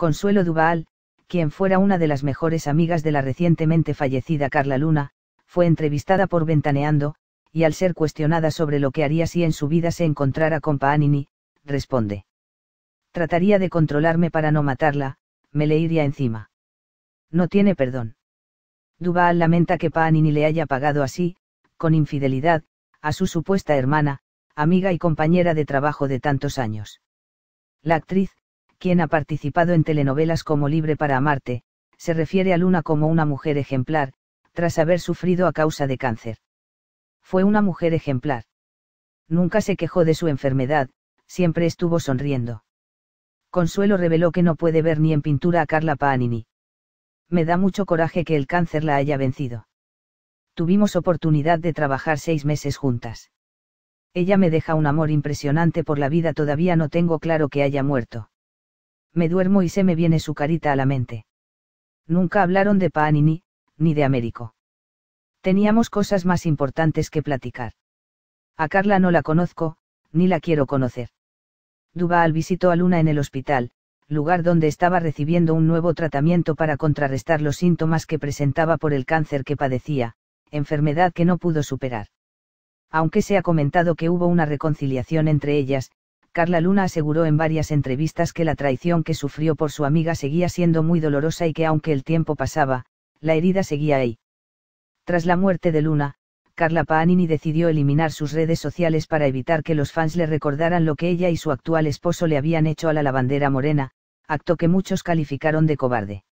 Consuelo Duval, quien fuera una de las mejores amigas de la recientemente fallecida Carla Luna, fue entrevistada por Ventaneando, y al ser cuestionada sobre lo que haría si en su vida se encontrara con Paanini, responde. Trataría de controlarme para no matarla, me le iría encima. No tiene perdón. Duval lamenta que Paanini le haya pagado así, con infidelidad, a su supuesta hermana, amiga y compañera de trabajo de tantos años. La actriz, quien ha participado en telenovelas como Libre para Amarte, se refiere a Luna como una mujer ejemplar, tras haber sufrido a causa de cáncer. Fue una mujer ejemplar. Nunca se quejó de su enfermedad, siempre estuvo sonriendo. Consuelo reveló que no puede ver ni en pintura a Carla Panini. Me da mucho coraje que el cáncer la haya vencido. Tuvimos oportunidad de trabajar seis meses juntas. Ella me deja un amor impresionante por la vida, todavía no tengo claro que haya muerto me duermo y se me viene su carita a la mente. Nunca hablaron de Panini, ni de Américo. Teníamos cosas más importantes que platicar. A Carla no la conozco, ni la quiero conocer. Duval visitó a Luna en el hospital, lugar donde estaba recibiendo un nuevo tratamiento para contrarrestar los síntomas que presentaba por el cáncer que padecía, enfermedad que no pudo superar. Aunque se ha comentado que hubo una reconciliación entre ellas, Carla Luna aseguró en varias entrevistas que la traición que sufrió por su amiga seguía siendo muy dolorosa y que aunque el tiempo pasaba, la herida seguía ahí. Tras la muerte de Luna, Carla Paanini decidió eliminar sus redes sociales para evitar que los fans le recordaran lo que ella y su actual esposo le habían hecho a la lavandera morena, acto que muchos calificaron de cobarde.